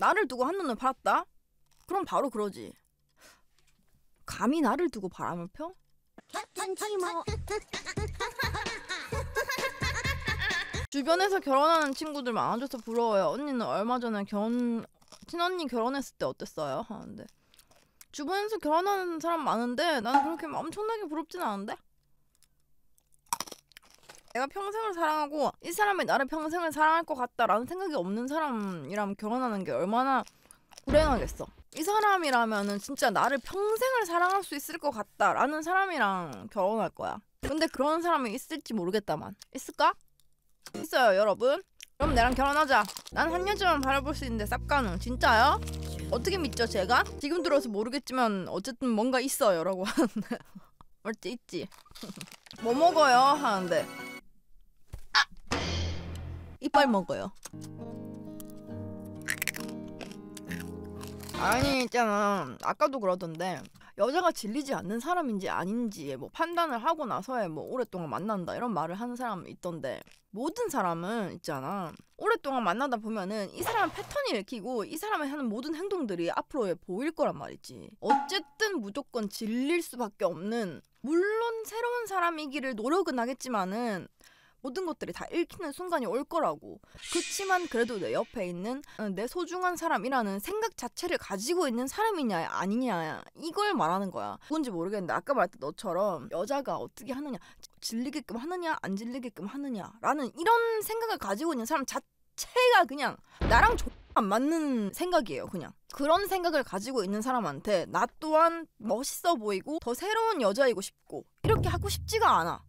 나를 두고 한눈을 팔았다? 그럼 바로 그러지. 감히 나를 두고 바람을 펴? 뭐. 주변에서 결혼하는 친구들 많아져서 부러워요. 언니는 얼마 전에 결혼 친언니 결혼했을 때 어땠어요? 하는데 주변에서 결혼하는 사람 많은데 나는 그렇게 엄청나게 부럽진 않은데. 내가 평생을 사랑하고 이 사람이 나를 평생을 사랑할 것 같다라는 생각이 없는 사람이랑 결혼하는 게 얼마나 불행하겠어. 이 사람이라면은 진짜 나를 평생을 사랑할 수 있을 것 같다라는 사람이랑 결혼할 거야. 근데 그런 사람이 있을지 모르겠다만. 있을까? 있어요, 여러분. 그럼 내랑 결혼하자. 난한 여자만 바라볼 수 있는데 쌉가능. 진짜요? 어떻게 믿죠, 제가? 지금 들어서 모르겠지만 어쨌든 뭔가 있어요라고 하는데. 맞지, 있지. 뭐 먹어요? 하는데 이빨 먹어요. 아니 있잖아 아까도 그러던데 여자가 질리지 않는 사람인지 아닌지 뭐 판단을 하고 나서야 뭐 오랫동안 만난다 이런 말을 하는 사람 있던데 모든 사람은 있잖아 오랫동안 만나다 보면은 이 사람 패턴이 읽히고 이 사람이 하는 모든 행동들이 앞으로에 보일 거란 말이지 어쨌든 무조건 질릴 수밖에 없는 물론 새로운 사람이기를 노력은 하겠지만은 모든 것들이 다 읽히는 순간이 올 거라고. 그렇지만 그래도 내 옆에 있는 어, 내 소중한 사람이라는 생각 자체를 가지고 있는 사람이냐 아니냐 이걸 말하는 거야. 뭔지 모르겠는데 아까 말했던 너처럼 여자가 어떻게 하느냐 질리게끔 하느냐 안 질리게끔 하느냐라는 이런 생각을 가지고 있는 사람 자체가 그냥 나랑 조... 안 맞는 생각이에요, 그냥. 그런 생각을 가지고 있는 사람한테 나 또한 멋있어 보이고 더 새로운 여자이고 싶고 이렇게 하고 싶지가 않아.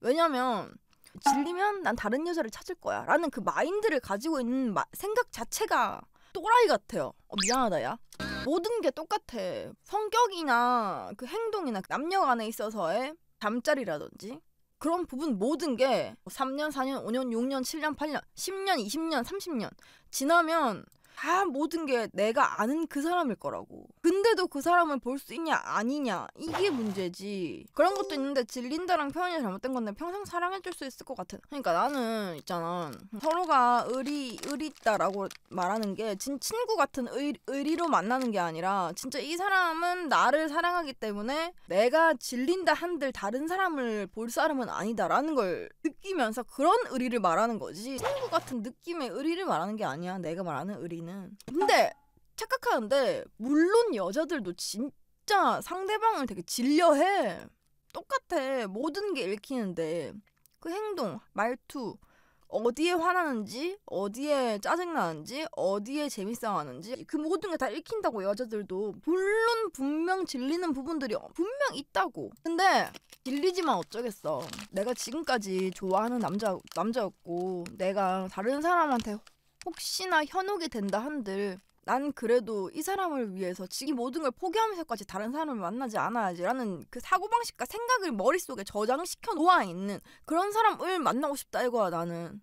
왜냐면 질리면 난 다른 여자를 찾을 거야 라는 그 마인드를 가지고 있는 마, 생각 자체가 또라이 같아요 어, 미안하다 야 모든 게 똑같아 성격이나 그 행동이나 그 남녀 간에 있어서의 잠자리라든지 그런 부분 모든 게 3년, 뭐 4년, 5년, 6년, 7년, 8년, 10년, 20년, 30년 지나면 다 모든 게 내가 아는 그 사람일 거라고. 근데도 그 사람을 볼 수 있냐 아니냐 이게 문제지. 그런 것도 있는데 질린다랑 표현이 잘못된 건데 평생 사랑해줄 수 있을 것 같은. 그러니까 나는 있잖아 서로가 의리 의리 있다라고 말하는 게 진 친구 같은 의, 의리로 만나는 게 아니라 진짜 이 사람은 나를 사랑하기 때문에 내가 질린다 한들 다른 사람을 볼 사람은 아니다라는 걸 느끼면서 그런 의리를 말하는 거지. 친구 같은 느낌의 의리를 말하는 게 아니야. 내가 말하는 의리 사실은. 근데 착각하는데 물론 여자들도 진짜 상대방을 되게 질려해. 똑같아. 모든 게 읽히는데 그 행동, 말투, 어디에 화나는지, 어디에 짜증나는지, 어디에 재밌어하는지 그 모든 게 다 읽힌다고 여자들도 물론 분명 질리는 부분들이 분명 있다고. 근데 질리지만 어쩌겠어. 내가 지금까지 좋아하는 남자 남자였고 내가 다른 사람한테 혹시나 현혹이 된다 한들 난 그래도 이 사람을 위해서 지이 모든 걸 포기하면서까지 다른 사람을 만나지 않아야지라는 그 사고방식과 생각을 머릿속에 저장시켜 놓아 있는 그런 사람을 만나고 싶다 이거야 나는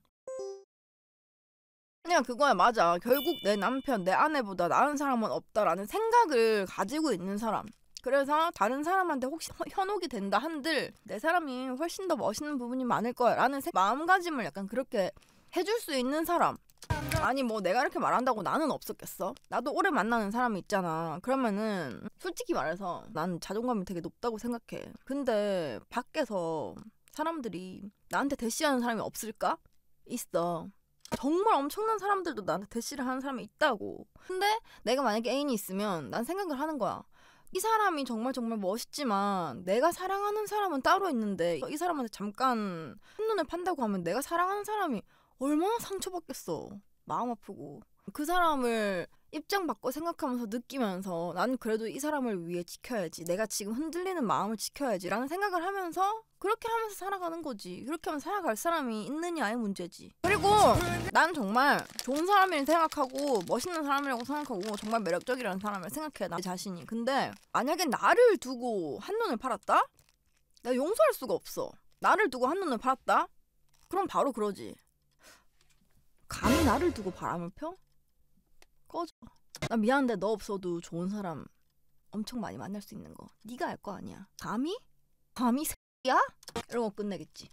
그냥 그거야 맞아 결국 내 남편 내 아내보다 나은 사람은 없다라는 생각을 가지고 있는 사람 그래서 다른 사람한테 혹시 현혹이 된다 한들 내 사람이 훨씬 더 멋있는 부분이 많을 거야 라는 마음가짐을 약간 그렇게 해줄 수 있는 사람 아니 뭐 내가 이렇게 말한다고 나는 없었겠어? 나도 오래 만나는 사람이 있잖아. 그러면은 솔직히 말해서 난 자존감이 되게 높다고 생각해. 근데 밖에서 사람들이 나한테 대시하는 사람이 없을까? 있어. 정말 엄청난 사람들도 나한테 대시를 하는 사람이 있다고. 근데 내가 만약에 애인이 있으면 난 생각을 하는 거야. 이 사람이 정말 정말 멋있지만 내가 사랑하는 사람은 따로 있는데 이 사람한테 잠깐 한눈을 판다고 하면 내가 사랑하는 사람이 얼마나 상처받겠어. 마음 아프고 그 사람을 입장 바꿔 생각하면서 느끼면서 난 그래도 이 사람을 위해 지켜야지 내가 지금 흔들리는 마음을 지켜야지라는 생각을 하면서 그렇게 하면서 살아가는 거지 그렇게 하면 살아갈 사람이 있느냐의 문제지 그리고 난 정말 좋은 사람이라 생각하고 멋있는 사람이라고 생각하고 정말 매력적이라는 사람을 생각해 나 자신이 근데 만약에 나를 두고 한눈을 팔았다? 내가 용서할 수가 없어 나를 두고 한눈을 팔았다? 그럼 바로 그러지 감히 나를 두고 바람을 펴? 꺼져. 나 미안한데 너 없어도 좋은 사람 엄청 많이 만날 수 있는 거. 네가 알 거 아니야. 감히? 감히 새야? 이런 거 끝내겠지.